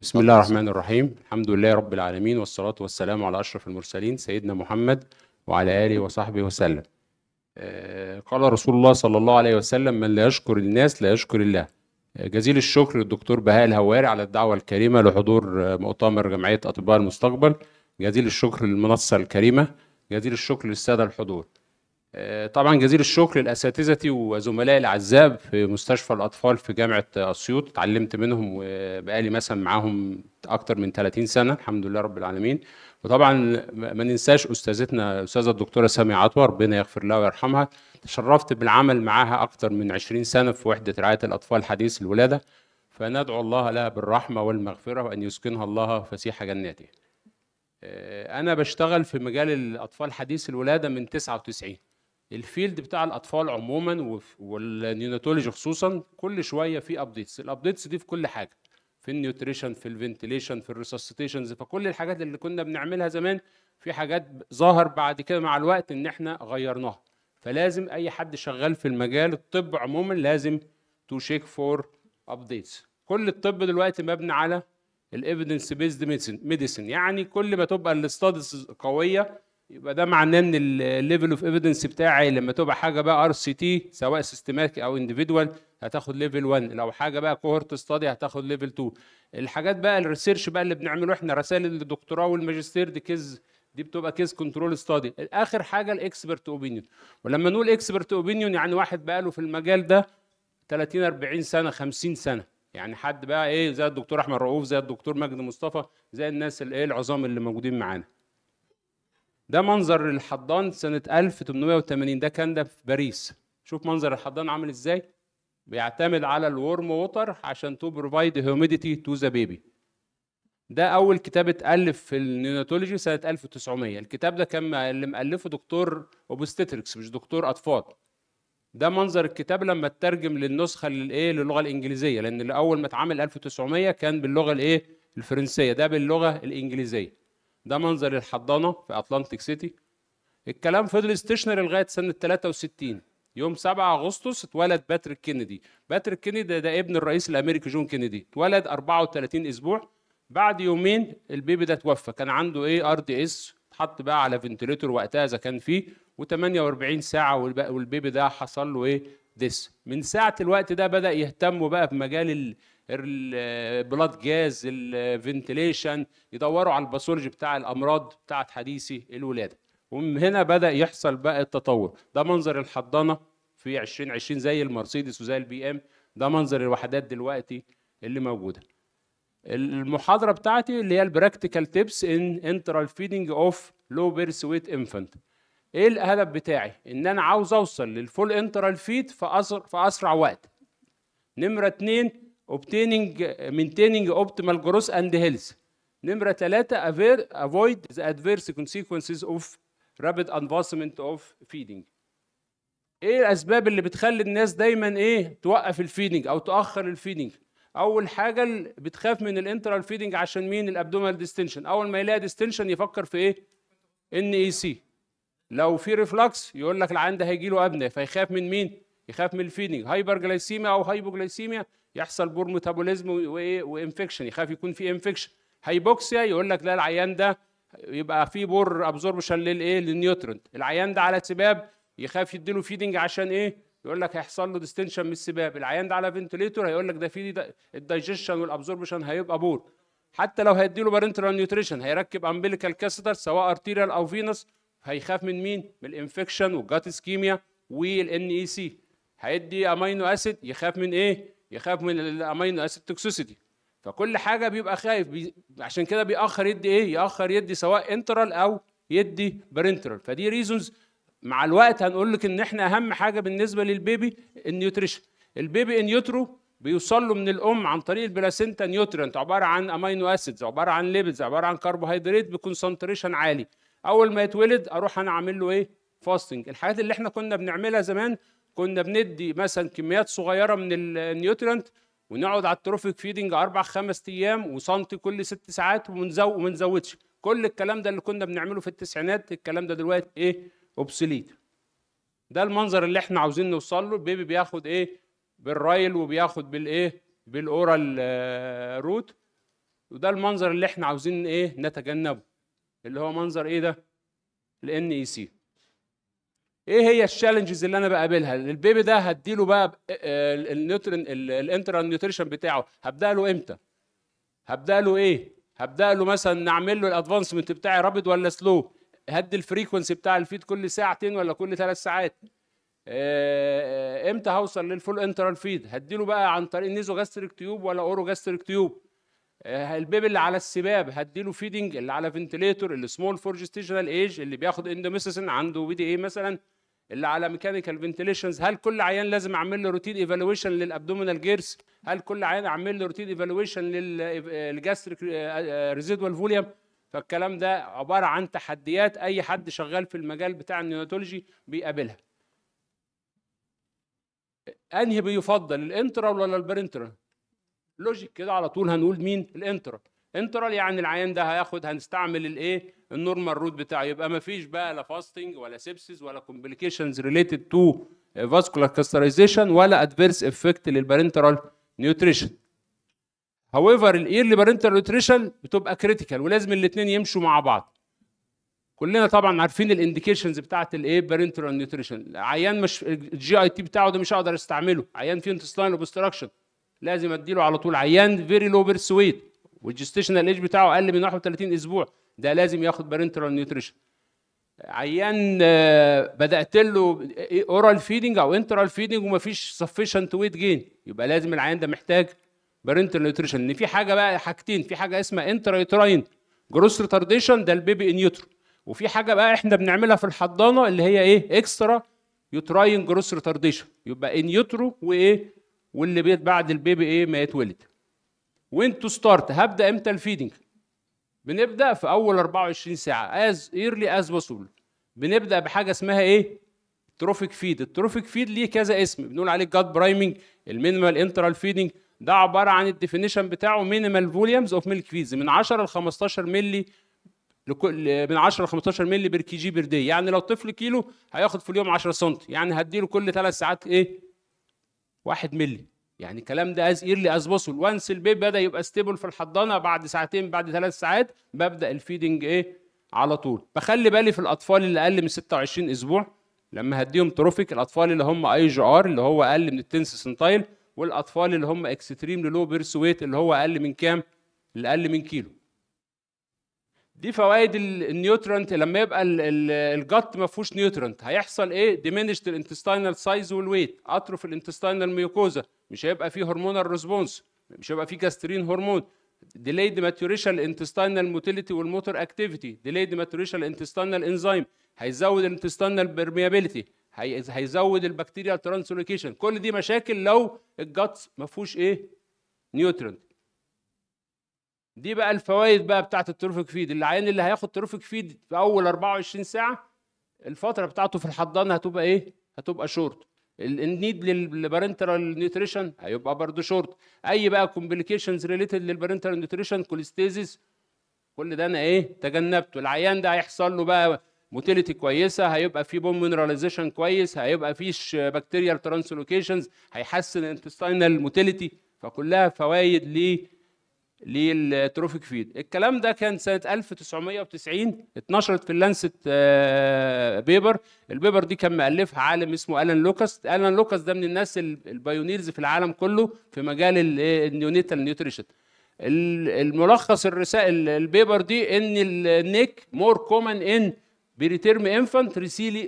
بسم الله الرحمن الرحيم الحمد لله رب العالمين والصلاة والسلام على أشرف المرسلين سيدنا محمد وعلى آله وصحبه وسلم آه، قال رسول الله صلى الله عليه وسلم من لا يشكر الناس لا يشكر الله آه، جزيل الشكر للدكتور بهاء الهواري على الدعوة الكريمة لحضور آه، مؤتمر جمعية أطباء المستقبل جزيل الشكر للمنصة الكريمة جزيل الشكر للسادة الحضور آه، طبعا جزيل الشكر لاساتذتي وزملائي الاعزاء في مستشفى الاطفال في جامعه اسيوط اتعلمت منهم وبقالي مثلا معاهم اكتر من 30 سنه الحمد لله رب العالمين وطبعا ما ننساش استاذتنا الاستاذه الدكتوره سامية عطوه ربنا يغفر لها ويرحمها تشرفت بالعمل معاها اكتر من 20 سنه في وحده رعايه الاطفال حديث الولاده فندعو الله لها بالرحمه والمغفره وان يسكنها الله فسيح جناته آه، انا بشتغل في مجال الاطفال حديث الولاده من 99 الفيلد بتاع الاطفال عموما والنيوناتولوجي خصوصا كل شويه في ابديتس الابديتس دي في كل حاجه في النيوتريشن في الفنتليشن في الريسسيتيشنز فكل الحاجات اللي كنا بنعملها زمان في حاجات ظهر بعد كده مع الوقت ان احنا غيرناها فلازم اي حد شغال في المجال الطب عموما لازم تو شيك فور ابديتس كل الطب دلوقتي مبني على الايفيدنس بيزد ميديسن يعني كل ما تبقى الاستادس قويه يبقى ده معناه ان الليفل اوف ايفيدنس بتاعي لما تبقى حاجه بقى ار سي تي سواء سيستماتيك او انديفيدوال هتاخد ليفل 1 لو حاجه بقى كوهورت ستادي هتاخد ليفل 2 الحاجات بقى الريسيرش بقى اللي بنعمله احنا رسائل الدكتوراه والماجستير دي كيز دي بتبقى كيس كنترول ستادي اخر حاجه الاكسبرت اوبينيون ولما نقول اكسبرت اوبينيون يعني واحد بقى له في المجال ده 30 40 سنه 50 سنه يعني حد بقى ايه زي الدكتور احمد رؤوف زي الدكتور مجدي مصطفى زي الناس الايه العظام اللي موجودين معانا ده منظر الحضان سنة 1880 ده كان ده في باريس شوف منظر الحضان عامل ازاي بيعتمد على الورم ووتر عشان تو بروفايد هيوميديتي تو ذا بيبي ده اول كتاب اتالف في النيوناتولوجي سنه 1900 الكتاب ده كان اللي مالفه دكتور اوبستيتريكس مش دكتور اطفال ده منظر الكتاب لما اترجم للنسخه للايه للغه الانجليزيه لان الأول ما اتعمل 1900 كان باللغه الايه الفرنسيه ده باللغه الانجليزيه ده منظر الحضانة في أتلانتيك سيتي الكلام فضل ستيشنري لغاية سنة 63 يوم 7 أغسطس اتولد باتريك كينيدي باتريك كينيدي ده, ده ابن الرئيس الأمريكي جون كينيدي اتولد 34 أسبوع بعد يومين البيبي ده توفى كان عنده ايه ار دي اس اتحط بقى على فنتليتور وقتها اذا كان فيه و48 ساعه والبيبي ده حصل له ايه ديس من ساعه الوقت ده بدا يهتموا بقى بمجال البلاد جاز الفنتليشن يدوروا على الباثولوجي بتاع الامراض بتاعه حديثي الولاده ومن هنا بدا يحصل بقى التطور ده منظر الحضانه في 2020 زي المرسيدس وزي البي ام ده منظر الوحدات دلوقتي اللي موجوده المحاضره بتاعتي اللي هي البراكتيكال تيبس ان انترال فيدنج اوف لو بيرث ويت انفانت ايه الهدف بتاعي ان انا عاوز اوصل للفول انترال فيد في اسرع وقت نمره اتنين obtaining maintaining optimal growth and health نمرة ثلاثة avoid the adverse consequences of rapid advancement of feeding ايه الاسباب اللي بتخلي الناس دايما ايه توقف الفيدنج او تاخر الفيدنج اول حاجه بتخاف من الانترال فيدنج عشان مين الابدومال ديستنشن اول ما يلاقي ديستنشن يفكر في ايه ان اي سي لو في ريفلكس يقول لك العنده هيجي له ابنه فيخاف من مين يخاف من الفيدنج هايبر جلايسيميا او هايبوجلايسيميا يحصل بور ميتابوليزم وانفكشن إيه، يخاف يكون في انفكشن هايبوكسيا يقول لك لا العيان ده يبقى في بور ابزوربشن للايه للنيوترنت العيان ده على سباب يخاف يديله فيدنج عشان ايه يقول لك هيحصل له ديستنشن من السباب العيان ده على فنتليتور هيقول لك ده في الدايجيشن والابزوربشن هيبقى بور حتى لو هيدي له بارنترال نيوتريشن هيركب امبيليكال كاستر سواء ارتيريال او فينوس هيخاف من مين من الانفكشن والجات اسكيميا والان اي سي هيدي امينو اسيد يخاف من ايه يخاف من الامينو اسيد توكسيسيتي فكل حاجه بيبقى خايف بي... عشان كده بيأخر يدي ايه يأخر يدي سواء انترال او يدي برنترال فدي ريزونز مع الوقت هنقول لك ان احنا اهم حاجه بالنسبه للبيبي النيوتريشن البيبي ان بيوصل له من الام عن طريق البلاسينتا نيوترينت عباره عن امينو اسيدز عباره عن ليبيدز عباره عن كربوهيدرات بكونسنتريشن عالي اول ما يتولد اروح انا اعمل له ايه فاستنج الحاجات اللي احنا كنا بنعملها زمان كنا بندي مثلا كميات صغيره من النيوترنت ونقعد على التروفيك فيدنج اربع خمس ايام وسنتي كل ست ساعات ونزو وما نزودش كل الكلام ده اللي كنا بنعمله في التسعينات الكلام ده دلوقتي ايه اوبسليت ده المنظر اللي احنا عاوزين نوصل له البيبي بياخد ايه بالرايل وبياخد بالايه بالاورال روت آه، وده المنظر اللي احنا عاوزين ايه نتجنبه اللي هو منظر ايه ده الان اي سي e ايه هي الشالنجز اللي انا بقابلها البيبي ده هديله بقى النيوترين الانترال نيوتريشن بتاعه هبدا له امتى هبدا له ايه هبدا له مثلا نعمل له الادفانسمنت بتاعي رابد ولا سلو هدي الفريكونسي بتاع الفيد كل ساعتين ولا كل ثلاث ساعات آه، آه، امتى هوصل للفول انترال فيد هديله بقى عن طريق نيزو جاستريك تيوب ولا اورو جاستريك تيوب آه، البيبي اللي على السباب هديله فيدنج اللي على فنتليتور اللي سمول فور ايج اللي بياخد اندوميسيسن عنده بي دي اي مثلا اللي على ميكانيكال فنتليشنز هل كل عيان لازم اعمل له روتين ايفالويشن للابدومينال جيرس هل كل عيان اعمل له روتين ايفالويشن للجاستريك ريزيدوال فوليوم فالكلام ده عباره عن تحديات اي حد شغال في المجال بتاع النيوتولوجي بيقابلها انهي بيفضل الانترا ولا البرنترا لوجيك كده على طول هنقول مين الانترا انترال يعني العيان ده هياخد هنستعمل الايه النورمال روت بتاعه يبقى ما فيش بقى لا فاستنج ولا سيبسيس ولا كومبليكيشنز ريليتد تو فاسكولار كاسترايزيشن ولا ادفيرس افكت للبارنترال نيوتريشن هاويفر الايرلي بارنترال نيوتريشن بتبقى كريتيكال ولازم الاثنين يمشوا مع بعض كلنا طبعا عارفين الانديكيشنز بتاعت الايه بارنترال نيوتريشن عيان مش الجي اي تي بتاعه ده مش هقدر استعمله عيان فيه انتستاين اوبستراكشن لازم اديله على طول عيان فيري لو بيرس ويت والجستيشنال ايج بتاعه اقل من 31 اسبوع ده لازم ياخد بارنترال نيوتريشن عيان آه، بدات له اورال فيدنج او انترال فيدنج ومفيش سفيشنت ويت جين يبقى لازم العيان ده محتاج بارنتال نيوتريشن ان في حاجه بقى حاجتين في حاجه اسمها انترا يوتراين جروس ريتارديشن ده البيبي ان يوترو وفي حاجه بقى احنا بنعملها في الحضانه اللي هي ايه اكسترا يوتراين جروس ريتارديشن يبقى ان يوترو وايه واللي بيت بعد البيبي ايه ما يتولد وين تو ستارت هبدا امتى الفيدنج بنبدا في اول 24 ساعه از ايرلي از بوسيبل بنبدا بحاجه اسمها ايه تروفيك فيد التروفيك فيد ليه كذا اسم بنقول عليه جاد برايمنج المينيمال انترال فيدنج ده عباره عن الديفينيشن بتاعه مينيمال فوليومز اوف ميلك فيدز من 10 ل 15 مللي لكل من 10 ل 15 مللي بير كي جي بير دي يعني لو طفل كيلو هياخد في اليوم 10 سم يعني هديله كل 3 ساعات ايه 1 مللي يعني الكلام ده از ايرلي از بوسول وانس البيب بدا يبقى ستيبل في الحضانه بعد ساعتين بعد ثلاث ساعات ببدا الفيدنج ايه على طول بخلي بالي في الاطفال اللي اقل من 26 اسبوع لما هديهم تروفيك الاطفال اللي هم اي جي ار اللي هو اقل من التنس سنتايل والاطفال اللي هم اكستريم لو بيرس ويت اللي هو اقل من كام اللي اقل من كيلو دي فوائد النيوترنت لما يبقى الجت ما فيهوش نيوترنت هيحصل ايه ديمينشد الانتستينال سايز والويت اطرف الانتستينال ميوكوزا مش هيبقى فيه هرمونال ريسبونس مش هيبقى فيه جاسترين هرمون ديليد ماتوريشن الانتستينال موتيليتي والموتور اكتيفيتي ديليد ماتوريشن الانتستينال انزيم هيزود الانتستينال برميابيليتي هيزود البكتيريا ترانسلوكيشن كل دي مشاكل لو الجت ما فيهوش ايه نيوترنت دي بقى الفوائد بقى بتاعه التروفيك فيد العيان اللي هياخد تروفيك فيد في اول 24 ساعه الفتره بتاعته في الحضانه هتبقى ايه هتبقى شورت النيد للبارنترال نيوتريشن هيبقى برضه شورت اي بقى كومبليكيشنز ريليتد للبارنترال نيوتريشن كوليستيزيس كل ده انا ايه تجنبته العيان ده هيحصل له بقى موتيليتي كويسه هيبقى فيه بون مينراليزيشن كويس هيبقى في بكتيريال ترانسلوكيشنز هيحسن الانتستاينال موتيليتي فكلها فوائد ليه للتروفيك فيد الكلام ده كان سنه 1990 اتنشرت في اللانست آه، بيبر البيبر دي كان مؤلفها عالم اسمه الان لوكاس الان لوكاس ده من الناس البايونيرز في العالم كله في مجال النيونيتال نيوتريشن الملخص الرسائل البيبر دي ان النيك مور كومن ان بريتيرم انفانت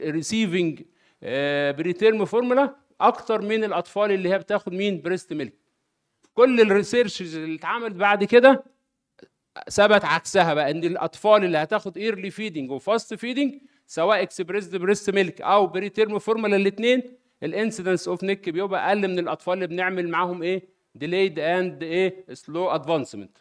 ريسيفنج آه، بريتيرم فورمولا اكتر من الاطفال اللي هي بتاخد مين بريست ميلك كل الريسيرشز اللي اتعملت بعد كده ثبت عكسها بقى ان الاطفال اللي هتاخد ايرلي فيدنج وفاست فيدنج سواء اكسبريسد بريست ميلك او بري تيرم فورمولا الاثنين الانسيدنس اوف نيك بيبقى اقل من الاطفال اللي بنعمل معاهم ايه ديليد اند ايه سلو ادفانسمنت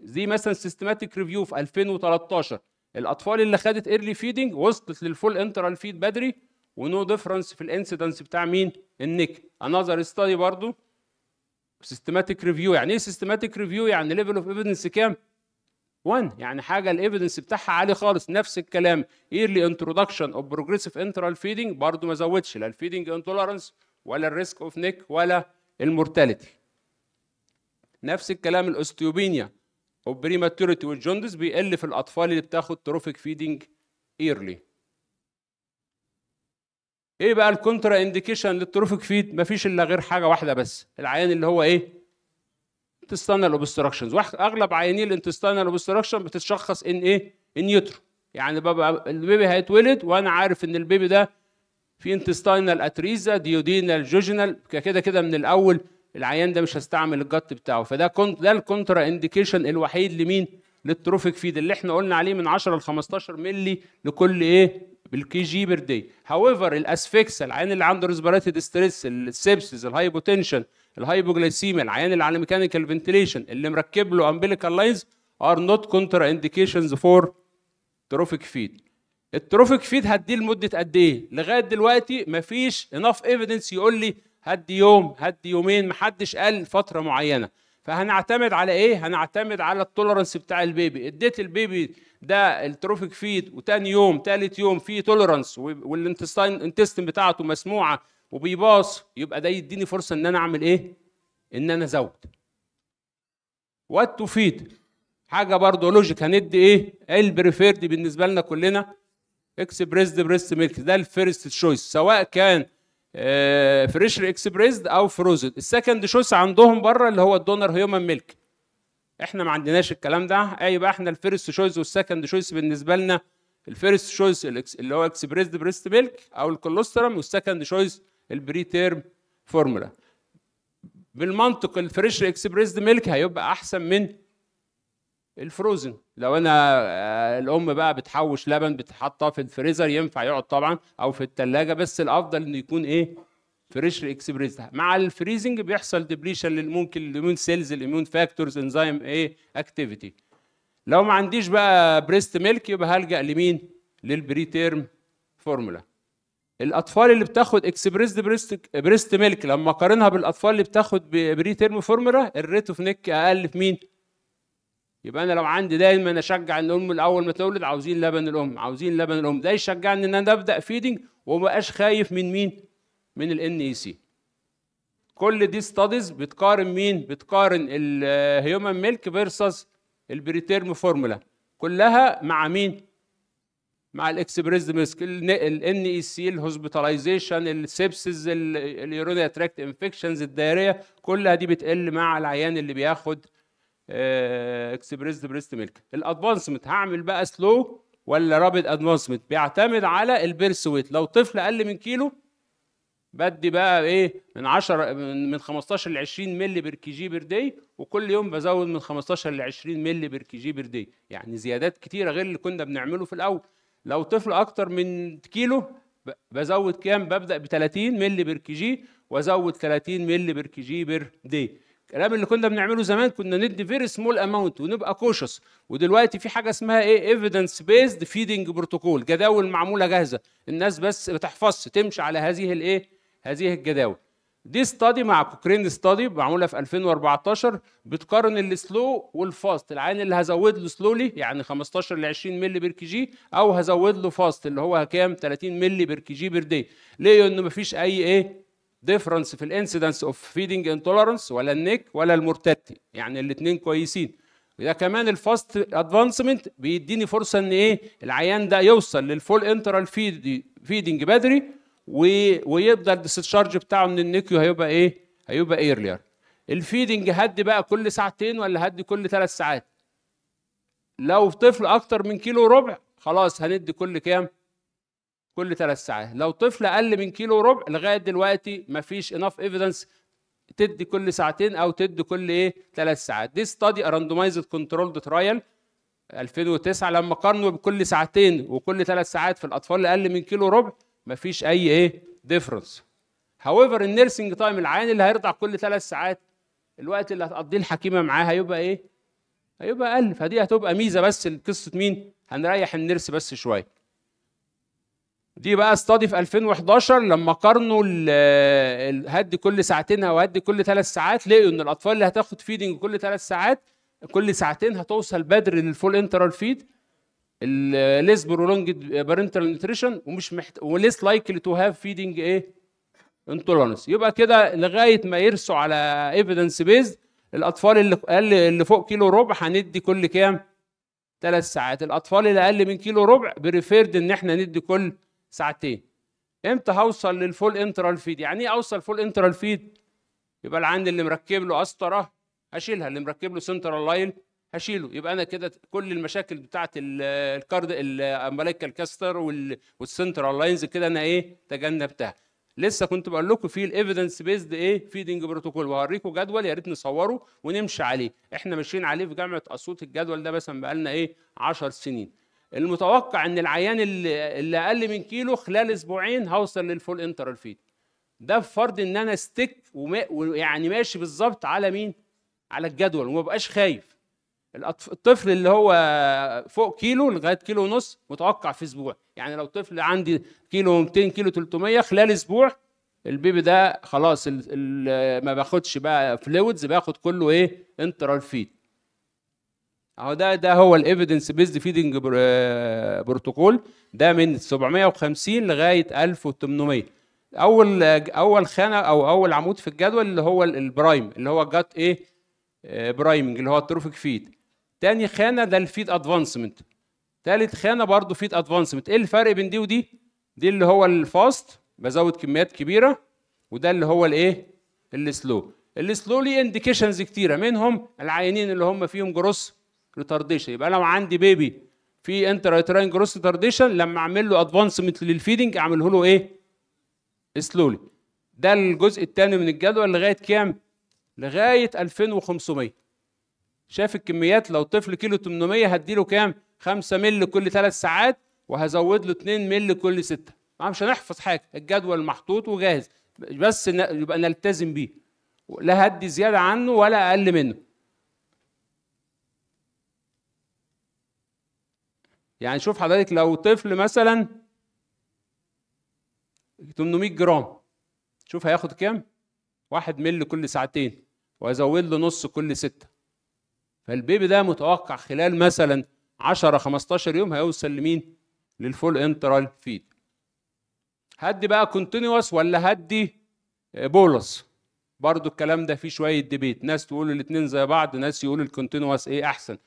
دي مثلا سيستماتيك ريفيو في 2013 الاطفال اللي خدت ايرلي فيدنج وصلت للفول انترال فيد بدري ونو ديفرنس في الانسيدنس بتاع مين النيك انذر ستادي برضو سيستماتيك ريفيو يعني ايه سيستماتيك ريفيو يعني ليفل اوف ايفيدنس كام 1 يعني حاجه الايفيدنس بتاعها عالي خالص نفس الكلام ايرلي انترودكشن اوف بروجريسيف انترال فيدنج برضه ما زودش لا الفيدنج انتولرنس ولا الريسك اوف نيك ولا المورتاليتي نفس الكلام الاوستيوبينيا اوف بريماتوريتي والجوندس بيقل في الاطفال اللي بتاخد تروفيك فيدنج ايرلي ايه بقى الكونترا انديكيشن للتروفيك فيد مفيش الا غير حاجه واحده بس العيان اللي هو ايه انتستانال اوبستراكشنز اغلب عيانين الانتستانال اوبستراكشن بتتشخص ان ايه ان يوترو يعني بابا البيبي هيتولد وانا عارف ان البيبي ده في انتستاينال اتريزا ديودينال جوجينال كده كده من الاول العيان ده مش هستعمل الجت بتاعه فده كنت ده الكونترا انديكيشن الوحيد لمين للتروفيك فيد اللي احنا قلنا عليه من 10 ل 15 مللي لكل ايه بالكي جي بير دي هاويفر الاسفكس العيان اللي عنده ريسبيريتد ستريس السبسز بوتنشن الهايبوجلايسيميا العيان اللي على ميكانيكال فنتليشن اللي مركب له امبليكال لاينز ار نوت كونترا انديكيشنز فور تروفيك فيد التروفيك فيد هديه لمده قد ايه لغايه دلوقتي مفيش انف ايفيدنس يقول لي هدي يوم هدي يومين محدش قال فتره معينه فهنعتمد على ايه هنعتمد على التولرنس بتاع البيبي اديت البيبي ده التروفيك فيد وتاني يوم تالت يوم فيه تولرنس والانتستين انتستين بتاعته مسموعه وبيباص يبقى ده يديني فرصه ان انا اعمل ايه ان انا ازود وات تو فيد حاجه برضه لوجيك هندي ايه البريفيرد بالنسبه لنا كلنا اكسبريس بريست ميلك ده الفيرست تشويس سواء كان فريشلي آه، اكسبريسد او فروزد السكند شوس عندهم بره اللي هو الدونر هيومن ميلك احنا ما عندناش الكلام ده اي آه، بقى احنا الفيرست شويس والسكند شويس بالنسبه لنا الفيرست شويس اللي هو اكسبريسد بريست ميلك او الكولوسترم والسكند شويس البري تيرم فورمولا بالمنطق الفريش اكسبريسد ميلك هيبقى احسن من الفروزن لو انا آه، الام بقى بتحوش لبن بتحطه في الفريزر ينفع يقعد طبعا او في الثلاجه بس الافضل انه يكون ايه فريش اكسبريس مع الفريزنج بيحصل ديبليشن للممكن الاميون سيلز الاميون فاكتورز انزيم ايه اكتيفيتي لو ما عنديش بقى بريست ميلك يبقى هلجا لمين للبري تيرم فورمولا الاطفال اللي بتاخد اكسبريس بريست بريست ميلك لما اقارنها بالاطفال اللي بتاخد بري تيرم فورمولا الريت اوف نيك اقل في مين يبقى انا لو عندي دايما اشجع ان الام الاول ما تولد عاوزين لبن الام عاوزين لبن الام ده يشجعني ان انا ابدا فيدنج ومبقاش خايف من مين من الان اي سي e كل دي ستاديز بتقارن مين بتقارن الهيومن ميلك فيرسس البريتيرم فورمولا كلها مع مين مع الاكسبريس ميسك الان اي سي الهوسبيتاليزيشن السيبسز اليورينري تراكت انفكشنز الدايريه كلها دي بتقل مع العيان اللي بياخد اكسبريس بريست ميلك الادفانسمنت هعمل بقى سلو ولا رابد ادفانسمنت بيعتمد على البيرس ويت لو طفل اقل من كيلو بدي بقى ايه من 10 من 15 ل 20 مللي بير كي جي بير دي وكل يوم بزود من 15 ل 20 مللي بير كي جي بير دي يعني زيادات كتيره غير اللي كنا بنعمله في الاول لو طفل اكتر من كيلو بزود كام ببدا ب 30 مللي بير كي جي وازود 30 مللي بير كي جي بير داي الكلام اللي كنا بنعمله زمان كنا ندي فيري سمول اماونت ونبقى كوشس ودلوقتي في حاجه اسمها ايه ايفيدنس بيزد فيدنج بروتوكول جداول معموله جاهزه الناس بس بتحفظ تمشي على هذه الايه هذه الجداول دي ستادي مع كوكرين ستادي معموله في 2014 بتقارن السلو والفاست العين اللي هزود له سلولي يعني 15 ل 20 مللي بير كي جي او هزود له فاست اللي هو كام 30 مللي بير كي جي بير دي ليه انه مفيش اي ايه ديفرنس في الانسيدنس اوف فيدنج انتولرنس ولا النيك ولا المرتدي يعني الاثنين كويسين وده كمان الفاست ادفانسمنت بيديني فرصه ان ايه العيان ده يوصل للفول انترال فيدنج بدري ويبدا الديسشارج بتاعه من النيكيو هيبقى ايه هيبقى ايرلير الفيدنج هدي بقى كل ساعتين ولا هدي كل ثلاث ساعات لو طفل اكتر من كيلو وربع خلاص هندي كل كام كل ثلاث ساعات لو طفل اقل من كيلو وربع لغايه دلوقتي مفيش انف ايفيدنس تدي كل ساعتين او تدي كل ايه ثلاث ساعات دي ستادي راندومايزد كنترولد ترايل 2009 لما قارنوا بكل ساعتين وكل ثلاث ساعات في الاطفال اللي اقل من كيلو وربع مفيش اي ايه ديفرنس هاويفر النيرسنج تايم العيان اللي هيرضع كل ثلاث ساعات الوقت اللي هتقضيه الحكيمه معاه هيبقى ايه هيبقى اقل فدي هتبقى ميزه بس لقصه مين هنريح النيرس بس شويه دي بقى استادي في 2011 لما قارنوا الهد كل ساعتين او هد كل ثلاث ساعات لقوا ان الاطفال اللي هتاخد فيدنج كل ثلاث ساعات كل ساعتين هتوصل بدري للفول انترال فيد الليس برولونج بارنتال نيوتريشن ومش محت... وليس لايكلي تو هاف فيدنج ايه انتولرنس يبقى كده لغايه ما يرسوا على ايفيدنس بيز الاطفال اللي اقل اللي فوق كيلو ربع هندي كل كام ثلاث ساعات الاطفال اللي اقل من كيلو ربع بريفيرد ان احنا ندي كل ساعتين امتى هوصل للفول انترال فيد يعني ايه اوصل فول انترال فيد يبقى اللي عندي اللي مركب له قسطره هشيلها اللي مركب له سنترال لاين هشيله يبقى انا كده كل المشاكل بتاعه الكارد الملائكه الكاستر والسنترال لاينز كده انا ايه تجنبتها لسه كنت بقول لكم في الايفيدنس بيزد ايه فيدنج بروتوكول وهوريكم جدول يا ريت نصوره ونمشي عليه احنا ماشيين عليه في جامعه اسيوط الجدول ده مثلا بقى لنا ايه 10 سنين المتوقع ان العيان اللي, اللي اقل من كيلو خلال اسبوعين هوصل للفول فيد ده بفرض ان انا ستيك ويعني ماشي بالظبط على مين على الجدول وما بقاش خايف الطفل اللي هو فوق كيلو لغايه كيلو ونص متوقع في اسبوع يعني لو طفل عندي كيلو 200 كيلو 300 خلال اسبوع البيبي ده خلاص ما باخدش بقى فلويدز باخد كله ايه انترال فيد اهو ده ده هو الايفيدنس بيزد فيدنج بروتوكول ده من 750 لغايه 1800 اول اول خانه او اول عمود في الجدول اللي هو البرايم اللي هو جات ايه برايمنج اللي هو التروفيك فيد تاني خانه ده الفيد ادفانسمنت تالت خانه برضو فيد ادفانسمنت ايه الفرق بين دي ودي دي اللي هو الفاست بزود كميات كبيره وده اللي هو الايه السلو السلو ليه انديكيشنز كتيره منهم العينين اللي هم فيهم جروس ريتارديشن يبقى لو عندي بيبي في انترايتراين جروس ريتارديشن لما اعمل له ادفانسمنت للفيدنج اعمله له ايه؟ سلولي ده الجزء الثاني من الجدول لغايه كام؟ لغايه 2500 شاف الكميات لو طفل كيلو 800 هديله كام؟ 5 مل كل ثلاث ساعات وهزود له 2 مل كل سته مش هنحفظ حاجه الجدول محطوط وجاهز بس يبقى نلتزم بيه لا هدي زياده عنه ولا اقل منه يعني شوف حضرتك لو طفل مثلا 800 جرام شوف هياخد كام؟ واحد مل كل ساعتين وازود له نص كل ستة فالبيبي ده متوقع خلال مثلا 10 15 يوم هيوصل لمين؟ للفول انترال فيد هدي بقى كونتينوس ولا هدي بولس برضو الكلام ده فيه شوية ديبيت ناس تقول الاتنين زي بعض ناس يقولوا الكونتينوس ايه احسن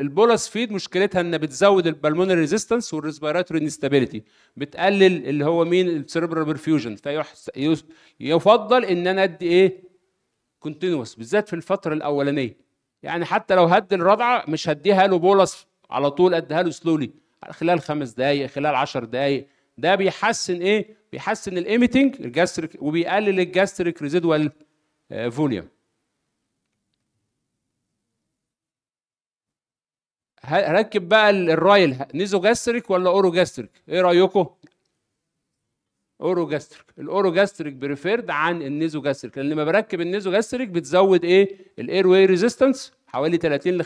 البولس فيد مشكلتها ان بتزود البلمونري ريزيستنس والريسبيراتوري انستابيليتي بتقلل اللي هو مين السيربرال برفيوجن فيفضل ان انا ادي ايه كونتينوس بالذات في الفتره الاولانيه يعني حتى لو هدي الرضعه مش هديها له بولس على طول اديها له سلولي خلال خمس دقائق خلال 10 دقائق ده بيحسن ايه بيحسن الايميتنج الجاستريك وبيقلل الجاستريك ريزيدوال فوليوم هركب بقى الرايل نيزوجاستريك ولا اوروجاستريك ايه رايكم اوروجاستريك الاوروجاستريك بريفيرد عن النيزوجاستريك لان لما بركب النيزوجاستريك بتزود ايه الاير واي ريزيستنس حوالي 30 ل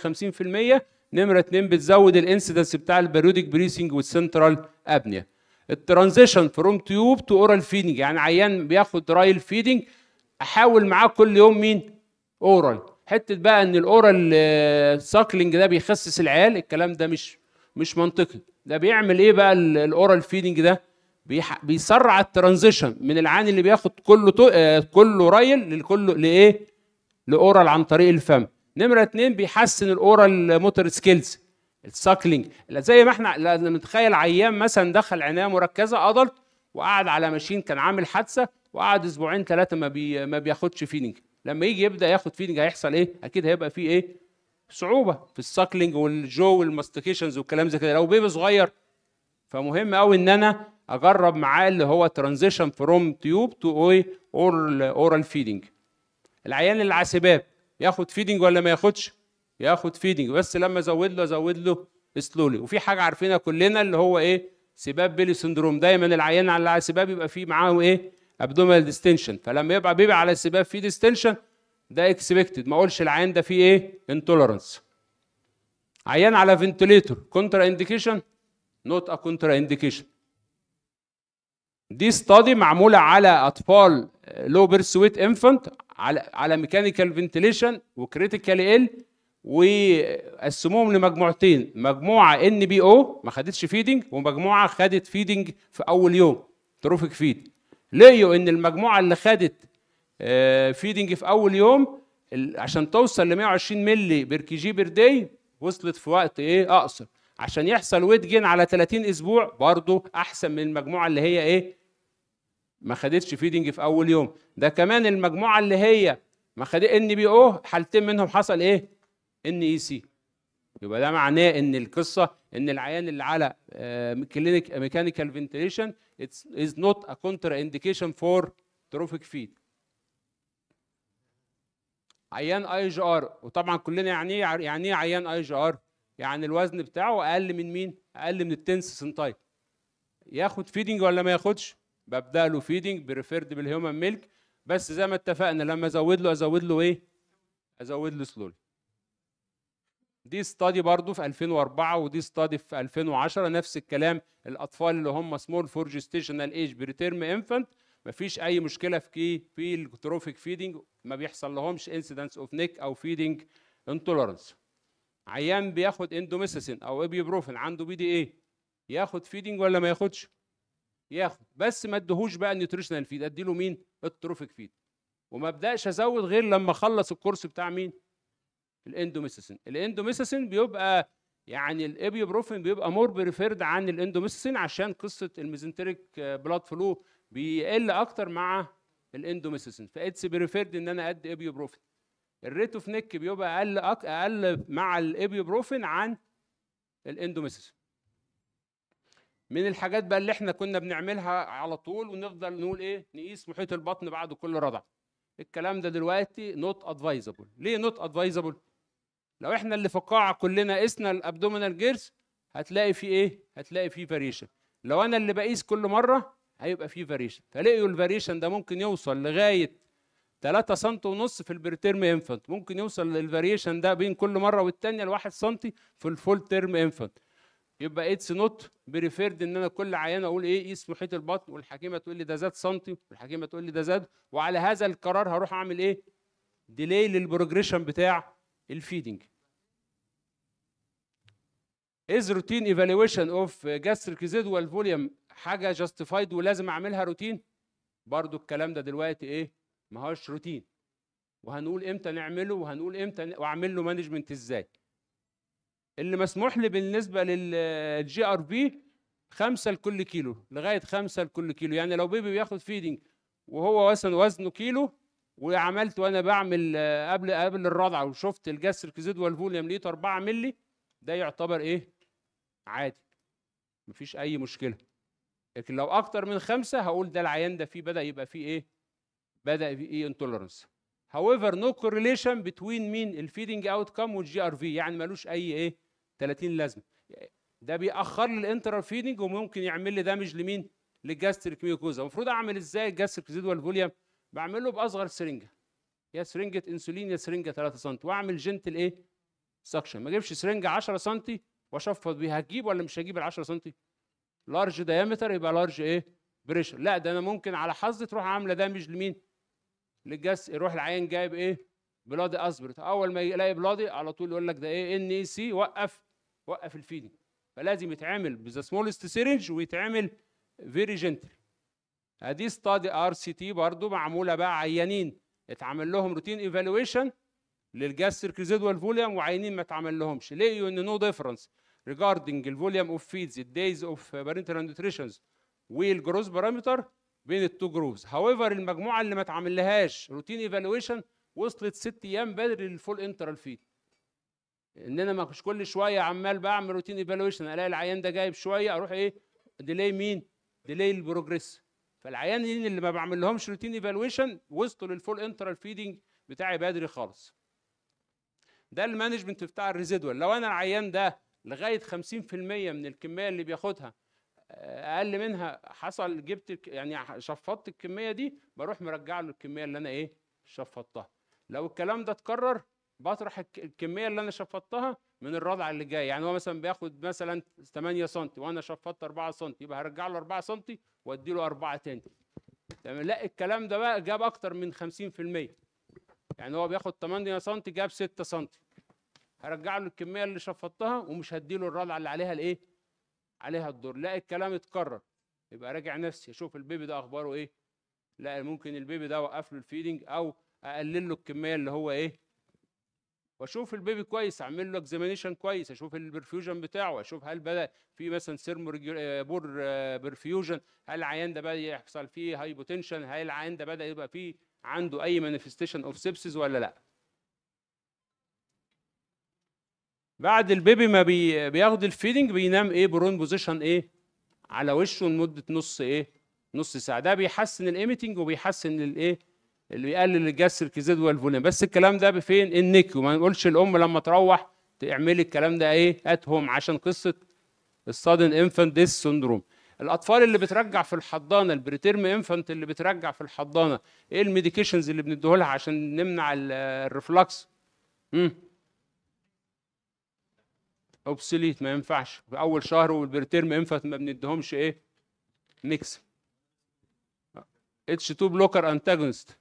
50% نمره 2 بتزود الانسيدنس بتاع البريودك بريسنج والسنترال ابنيا الترانزيشن فروم تيوب تو اورال فيدنج يعني عيان بياخد رايل فيدنج احاول معاه كل يوم مين اورال حته بقى ان الاورال ساكلينج آه، ده بيخسس العيال الكلام ده مش مش منطقي ده بيعمل ايه بقى الاورال فيدنج ده بيسرع الترانزيشن من العين اللي بياخد كله تو... آه، كله رايل لكله لايه لاورال عن طريق الفم نمره اتنين بيحسن الاورال موتور سكيلز الساكلينج زي ما احنا نتخيل عيان مثلا دخل عنايه مركزه ادلت وقعد على ماشين كان عامل حادثه وقعد اسبوعين ثلاثه ما بي... ما بياخدش فيدنج لما يجي يبدا ياخد فيدنج هيحصل ايه اكيد هيبقى فيه ايه صعوبه في السكلينج والجو والماستيكيشنز والكلام زي كده لو بيبي صغير فمهم قوي ان انا اجرب معاه اللي هو ترانزيشن فروم تيوب تو اي اورال اورال فيدنج العيان اللي على سباب ياخد فيدنج ولا ما ياخدش ياخد فيدنج بس لما ازود له ازود له سلولي وفي حاجه عارفينها كلنا اللي هو ايه سباب بيلي سندروم دايما العيان على سباب يبقى فيه معاه ايه ابدومينال ديستنشن فلما يبقى بيبقى على السباب في ديستنشن ده اكسبكتد ما اقولش العيان ده فيه ايه انتولرنس عيان على فنتليتور كونترا انديكيشن نوت ا كونترا انديكيشن دي ستادي معموله على اطفال لو بيرسويت انفانت على على ميكانيكال فنتليشن وكريتيكال ال وقسموهم لمجموعتين مجموعه ان بي او ما خدتش فيدنج ومجموعه خدت فيدنج في اول يوم تروفيك فيد لقيوا ان المجموعه اللي خدت فيدنج آه، في اول يوم عشان توصل ل 120 مللي بير كي جي بير داي وصلت في وقت ايه اقصر عشان يحصل ويت جين على 30 اسبوع برضه احسن من المجموعه اللي هي ايه ما خدتش فيدنج في اول يوم ده كمان المجموعه اللي هي ما خدت ان بي او حالتين منهم حصل ايه ان اي سي يبقى ده معناه ان القصه ان العيان اللي على كلينيك ميكانيكال فنتيليشن از نوت ا كونتر انديكيشن فور تروفيك فيد عيان اي جي ار وطبعا كلنا يعني, إيه، يعني يعني ايه عيان اي جي ار يعني الوزن بتاعه اقل من مين اقل من التنس سنتايب ياخد فيدنج ولا ما ياخدش ببدا له فيدنج بريفيرد بالهيومن ميلك بس زي ما اتفقنا لما ازود له ازود له ايه ازود له سلولي دي ستادي برضو في 2004 ودي ستادي في 2010 نفس الكلام الاطفال اللي هم سمول فور جيستيشنال ايج بريتيرم انفنت مفيش اي مشكله في كي في التروفيك فيدنج ما بيحصل لهمش انسيدنس اوف نيك او فيدنج انتولرنس عيان بياخد اندوميسيسين او ابيبروفين عنده بي دي ايه ياخد فيدنج ولا ما ياخدش ياخد بس ما اديهوش بقى النيوتريشنال فيد اديله مين التروفيك فيد وما ابداش ازود غير لما اخلص الكورس بتاع مين الاندوميسيسين الاندوميسيسين بيبقى يعني الابيبروفين بيبقى مور بريفيرد عن الاندوميسيسين عشان قصه الميزنتريك بلاد فلو بيقل اكتر مع الاندوميسيسين فاتس بريفيرد ان انا ادي ابيبروفين الريت اوف نيك بيبقى اقل أك... اقل مع الابيبروفين عن الاندوميسيسين من الحاجات بقى اللي احنا كنا بنعملها على طول ونفضل نقول ايه نقيس محيط البطن بعد كل رضع الكلام ده دلوقتي نوت ادفايزبل ليه نوت ادفايزبل لو احنا اللي في القاعه كلنا قسنا الابدومينال جيرز هتلاقي في ايه هتلاقي في فاريشن لو انا اللي بقيس كل مره هيبقى في فاريشن فلقيوا الفاريشن ده ممكن يوصل لغايه 3 سم ونص في البريتيرم انفنت، ممكن يوصل للفاريشن ده بين كل مره والثانيه ل 1 سم في الفول تيرم انفنت. يبقى اتس نوت بريفيرد ان انا كل عيان اقول ايه قيس محيط البطن والحكيمه تقول لي ده زاد سنتي والحكيمه تقول لي ده زاد وعلى هذا القرار هروح اعمل ايه ديلي للبروجريشن بتاع الفيدنج از روتين ايفالويشن اوف جاستريك ريزيدوال فوليوم حاجه جاستيفايد ولازم اعملها روتين برضو الكلام ده دلوقتي ايه ما هوش روتين وهنقول امتى نعمله وهنقول امتى واعمل له مانجمنت ازاي اللي مسموح لي بالنسبه للجي ار بي 5 لكل كيلو لغاية 5 لكل كيلو يعني لو بيبي بياخد فيدنج وهو مثلا وزنه كيلو وعملت وانا بعمل آه، قبل قبل الرضعه وشفت الجسر الكزيد والفوليوم لقيته 4 مللي ده يعتبر ايه؟ عادي مفيش اي مشكله لكن لو اكتر من خمسه هقول ده العيان ده فيه بدا يبقى فيه ايه؟ بدا فيه ايه انتولرنس هاويفر نو كورليشن بتوين مين الفيدنج اوت كام والجي ار في يعني ملوش اي ايه 30 لازمه ده بيأخر لي الانترال فيدنج وممكن يعمل لي دامج لمين للجاستريك ميوكوزا المفروض اعمل ازاي الجاستريك زيد والفوليوم بعمله باصغر سرنجه يا سرنجه انسولين يا سرنجه 3 سم واعمل جنتل ايه سكشن ما اجيبش سرنجه 10 سم واشفط بيها هتجيب ولا مش هجيب ال 10 سم لارج دايمتر يبقى لارج ايه بريشر لا ده انا ممكن على حظي تروح عامله دامج لمين للجس يروح العيان جايب ايه بلادي اسبرت اول ما يلاقي بلادي على طول يقول لك ده ايه ان اي سي وقف وقف الفيدنج فلازم يتعمل بذا سمولست سيرنج ويتعمل فيري جنتل ادي ستادي ار سي تي برضو معموله بقى عيانين اتعمل لهم روتين ايفالويشن للجاستر ريزيدوال فوليوم وعيانين ما اتعمل لهمش لقيوا ان نو ديفرنس ريجاردنج الفوليوم اوف فيدز الدايز اوف بارنتال نوتريشنز والجروث بارامتر بين التو جروبز هاويفر المجموعه اللي ما اتعمل لهاش روتين ايفالويشن وصلت ست ايام بدري للفول انترال فيد ان انا مش كل شويه عمال بعمل روتين ايفالويشن الاقي العيان ده جايب شويه اروح ايه ديلي مين ديلي البروجريس فالعيان اللي ما بعمل لهمش روتين ايفالويشن وصلوا للفول انترال فيدنج بتاعي بدري خالص ده المانجمنت بتاع الريزيدوال لو انا العيان ده لغايه 50% من الكميه اللي بياخدها آه، اقل منها حصل جبت يعني شفطت الكميه دي بروح مرجع له الكميه اللي انا ايه شفطتها لو الكلام ده اتكرر بطرح الكميه اللي انا شفطتها من الرضع اللي جاي يعني هو مثلا بياخد مثلا 8 سم وانا شفطت 4 سم يبقى هرجع له 4 سم وادي له اربعه تاني تمام لا الكلام ده بقى جاب اكتر من 50% يعني هو بياخد 8 سم جاب 6 سم هرجع له الكميه اللي شفطتها ومش هدي له الرضعه اللي عليها الايه عليها الدور لا الكلام اتكرر يبقى راجع نفسي اشوف البيبي ده اخباره ايه لا ممكن البيبي ده اوقف له الفيدنج او اقلل له الكميه اللي هو ايه واشوف البيبي كويس اعمل له اكزامينيشن كويس اشوف البرفيوجن بتاعه اشوف هل بدا في مثلا سيرمو آه، بور برفيوجن آه، هل العيان ده بدا يحصل فيه هايبوتنشن هل العيان ده بدا يبقى فيه عنده اي مانيفستيشن اوف سيبسيس ولا لا بعد البيبي ما بي... بياخد الفيدنج بينام ايه برون بوزيشن ايه على وشه لمده نص ايه نص ساعه ده بيحسن الايميتنج وبيحسن الايه اللي يقلل الجسر الكزيد والفولين بس الكلام ده بفين النكي وما نقولش الام لما تروح تعملي الكلام ده ايه اتهم عشان قصه الصادن انفانت ديس سندروم الاطفال اللي بترجع في الحضانه البريتيرم انفانت اللي بترجع في الحضانه ايه الميديكيشنز اللي بنديهولها عشان نمنع الريفلكس امم اوبسوليت ما ينفعش في اول شهر والبريتيرم انفانت ما بنديهمش ايه ميكس اتش 2 بلوكر انتاجونست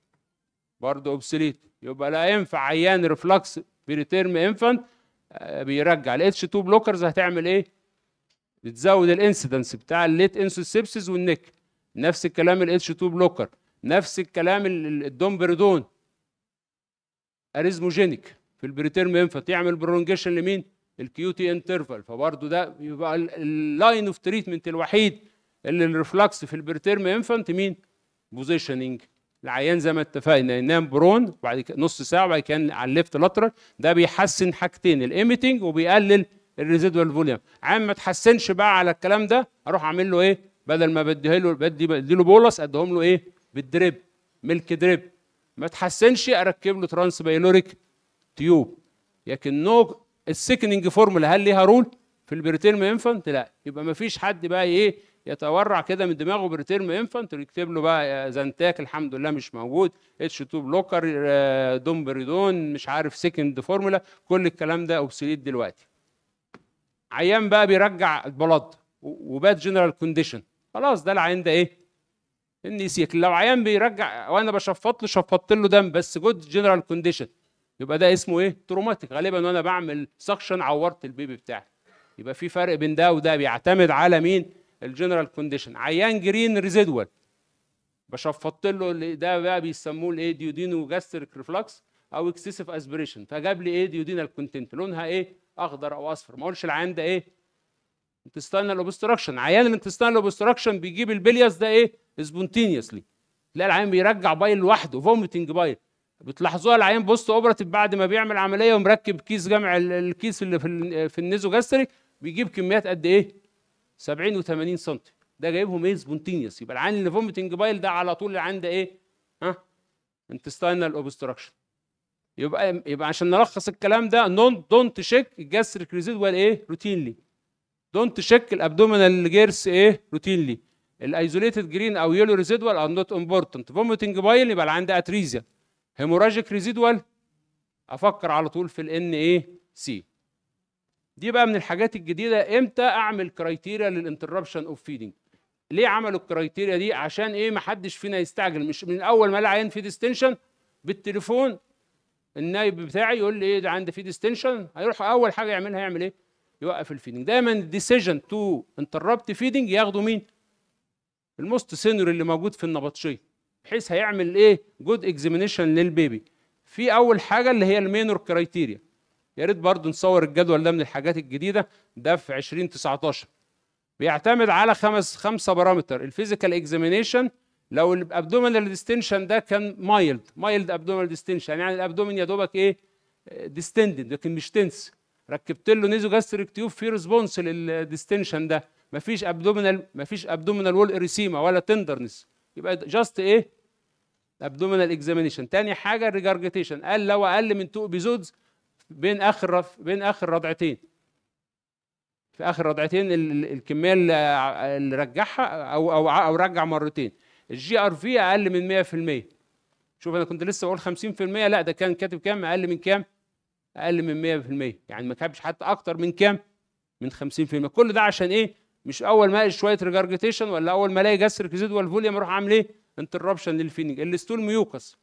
برضه اوبسليت يبقى لا ينفع عيان ريفلكس بريتيرم انفانت بيرجع الاتش 2 بلوكرز هتعمل ايه؟ بتزود الانسيدنس بتاع الليت انسوسيبسز والنك نفس الكلام الاتش 2 بلوكر نفس الكلام الدومبردون اريزموجينيك في البريتيرم انفانت يعمل برونجيشن لمين؟ الكيو تي انترفال فبرضه ده يبقى اللاين اوف تريتمنت الوحيد اللي الريفلكس في البريتيرم انفانت مين؟ بوزيشننج العيان زي ما اتفقنا ينام برون وبعد نص ساعه وبعد كده على الليفت لاترال ده بيحسن حاجتين الايميتنج وبيقلل الريزيدوال فوليوم عيان ما تحسنش بقى على الكلام ده اروح اعمل له ايه بدل ما بديه له بدي له بولس اديهم له ايه بالدريب ملك دريب ما تحسنش اركب له ترانس بايلوريك تيوب لكن نو السكننج فورمولا هل ليها رول في البريتيرم انفنت لا يبقى ما فيش حد بقى ايه يتورع كده من دماغه بريتيرم انفانت يكتب له بقى زنتاك الحمد لله مش موجود اتش تو بلوكر آه، دومبريدون مش عارف سكند فورمولا كل الكلام ده اوبسوليت دلوقتي عيان بقى بيرجع البلد وباد جنرال كونديشن خلاص ده العيان ده ايه النسي لو عيان بيرجع وانا بشفط له شفطت له دم بس جود جنرال كونديشن يبقى ده اسمه ايه تروماتيك غالبا وانا بعمل سكشن عورت البيبي بتاعي يبقى في فرق بين ده وده بيعتمد على مين الجنرال كونديشن عيان جرين ريزيدوال بشفطت له ده بقى بيسموه الايه ديودينو جاستريك ريفلكس او اكسسيف اسبريشن فجاب لي ايه ديودينال كونتنت لونها ايه اخضر او اصفر ما اقولش العيان ده ايه انتستينال اوبستراكشن عيان الانتستينال اوبستراكشن بيجيب البيليس ده ايه سبونتينيوسلي تلاقي العيان بيرجع بايل لوحده فوميتنج بايل بتلاحظوها العيان بوست اوبراتيف بعد ما بيعمل عمليه ومركب كيس جمع الكيس اللي في في النيزو جاستريك بيجيب كميات قد ايه 70 و80 سم ده جايبهم ايه سبونتينيوس يبقى العين اللي فوميتنج بايل ده على طول العين ده ايه ها انتستينال اوبستراكشن يبقى يبقى عشان نلخص الكلام ده نون دونت شيك كريزيد ولا ايه روتينلي دونت شيك الابدومينال جيرس ايه روتينلي الايزوليتد جرين او يلو ريزيدوال ار نوت امبورتنت فوميتنج بايل يبقى عندي اتريزيا هيموراجيك ريزيدوال افكر على طول في الان ايه سي دي بقى من الحاجات الجديده امتى اعمل كرايتيريا للانتربشن اوف فيدنج ليه عملوا الكرايتيريا دي عشان ايه ما حدش فينا يستعجل مش من اول ما العين في ديستنشن بالتليفون النايب بتاعي يقول لي ايه ده عندي في ديستنشن هيروح اول حاجه يعملها يعمل ايه يوقف الفيدنج دايما الديسيجن تو انتربت فيدنج ياخدوا مين الموست سينيور اللي موجود في النبطشيه بحيث هيعمل ايه جود اكزامينيشن للبيبي في اول حاجه اللي هي المينور كرايتيريا يا ريت برضه نصور الجدول ده من الحاجات الجديده ده في 2019 بيعتمد على خمس خمسه بارامتر الفيزيكال اكزامينيشن لو الابدومينال ديستنشن ده كان مايلد مايلد ابدومينال ديستنشن يعني الابدومين يا دوبك ايه ديستندد لكن مش تنس ركبت له نيزو جاستريك تيوب في ريسبونس للديستنشن ده مفيش ابدومينال مفيش ابدومينال وول اريسيما ولا تندرنس يبقى جاست ايه ابدومينال اكزامينشن تاني حاجه الريجارجيتيشن قال لو اقل من تو ابيزودز بين اخر رف بين اخر رضعتين في اخر رضعتين الكميه اللي رجعها او او او رجع مرتين الجي ار في اقل من 100% شوف انا كنت لسه بقول 50% لا ده كان كاتب كام اقل من كام اقل من 100% يعني ما كتبش حتى اكتر من كام من 50% كل ده عشان ايه مش اول ما الاقي شويه ريجارجيتيشن ولا اول ما الاقي جسر كزيد والفوليوم اروح عامل ايه انتربشن للفينج الستول ميوكس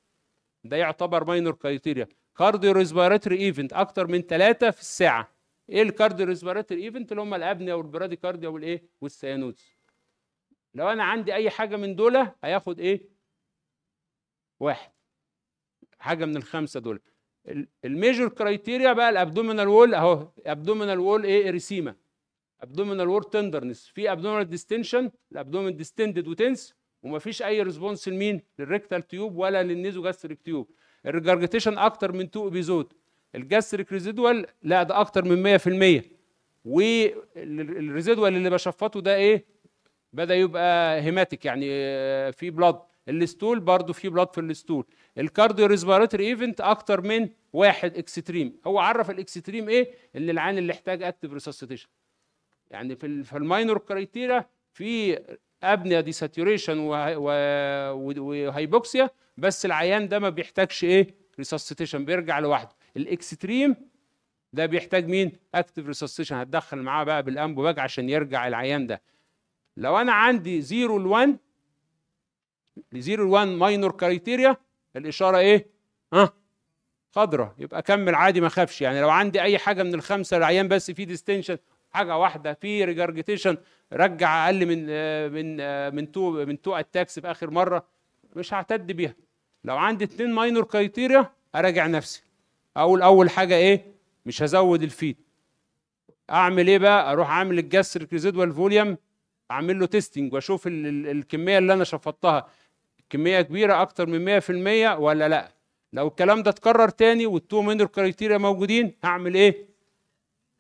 ده يعتبر ماينور كريتيريا كارديو ريسبيراتوري ايفنت اكتر من ثلاثه في الساعه ايه الكارديو ريسبيراتوري ايفنت اللي هم الابنيه والبرادي كارديا والايه والسيانوز لو انا عندي اي حاجه من دول هياخد ايه واحد حاجه من الخمسه دول الميجور كرايتيريا بقى الابدومينال وول اهو ابدومينال وول ايه ريسيما ابدومينال وول تندرنس في ابدومينال ديستنشن الابدومين ديستندد وتنس ومفيش اي ريسبونس لمين للريكتال تيوب ولا للنيزوجاستريك تيوب الريجرجيتيشن اكتر من 2 ابيزود الجاستريك ريزيدوال لا ده اكتر من 100% والريزيدوال اللي بشفطه ده ايه بدا يبقى هيماتيك يعني آه، في بلاد الستول برضو في بلاد في الستول الكارديو ريسبيراتوري ايفنت اكتر من واحد اكستريم هو عرف الاكستريم ايه ان العين اللي احتاج اكتف ريسسيتيشن يعني في في الماينور كريتيريا في ابنيه دي ساتوريشن وهايبوكسيا بس العيان ده ما بيحتاجش ايه ريسستيشن بيرجع لوحده الاكستريم ده بيحتاج مين اكتف ريسستيشن هتدخل معاه بقى بالامبو باج عشان يرجع العيان ده لو انا عندي 0 ل 1 0 ل 1 ماينور كريتيريا الاشاره ايه ها أه؟ خضرة يبقى كمل عادي ما خافش يعني لو عندي اي حاجه من الخمسه العيان بس في ديستنشن حاجه واحده في ريجرجيتيشن رجع اقل من آه، من آه، من تو من تو اتاكس في اخر مره مش هعتد بيها لو عندي اتنين ماينور كريتيريا اراجع نفسي اقول اول حاجه ايه مش هزود الفيد اعمل ايه بقى اروح عامل الجس ريزيدوال فوليوم اعمل له تيستنج واشوف ال ال الكميه اللي انا شفطتها كميه كبيره اكتر من 100% ولا لا لو الكلام ده اتكرر تاني والتو ماينور كريتيريا موجودين هعمل ايه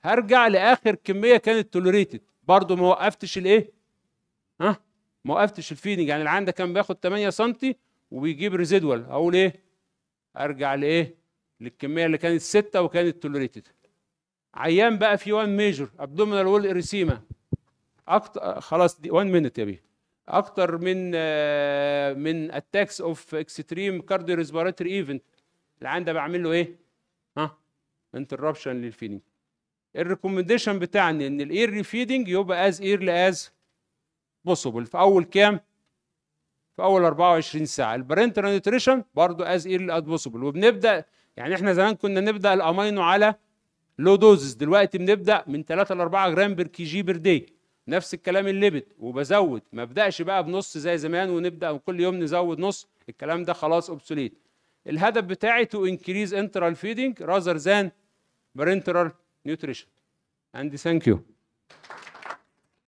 هرجع لاخر كميه كانت توليريتد برضه ما وقفتش الايه ها ما وقفتش الفيدنج يعني اللي ده كان بياخد 8 سم وبيجيب ريزيدوال اقول ايه ارجع لايه للكميه اللي كانت ستة وكانت توليريتد عيان بقى في 1 ميجور ابدومينال وول ريسيما اكتر خلاص دي 1 مينت يا بيه اكتر من آه، من اتاكس اوف اكستريم كارديو ريسبيراتوري ايفنت اللي عنده بعمل له ايه ها انتربشن للفيدنج الريكومنديشن بتاعنا ان الاير ريفيدنج يبقى از ايرلي از بوسيبل في اول كام في اول 24 ساعه البرنتال نيوتريشن برضو از ايرلي ادفوسبل وبنبدا يعني احنا زمان كنا نبدا الامينو على لو دوزز دلوقتي بنبدا من 3 ل 4 جرام بير كي جي بير دي نفس الكلام الليبت وبزود ما ابداش بقى بنص زي زمان ونبدا كل يوم نزود نص الكلام ده خلاص اوبسوليت الهدف بتاعي تو انكريز انترال فيدنج راذر ذان برنترال نيوتريشن اند ثانك يو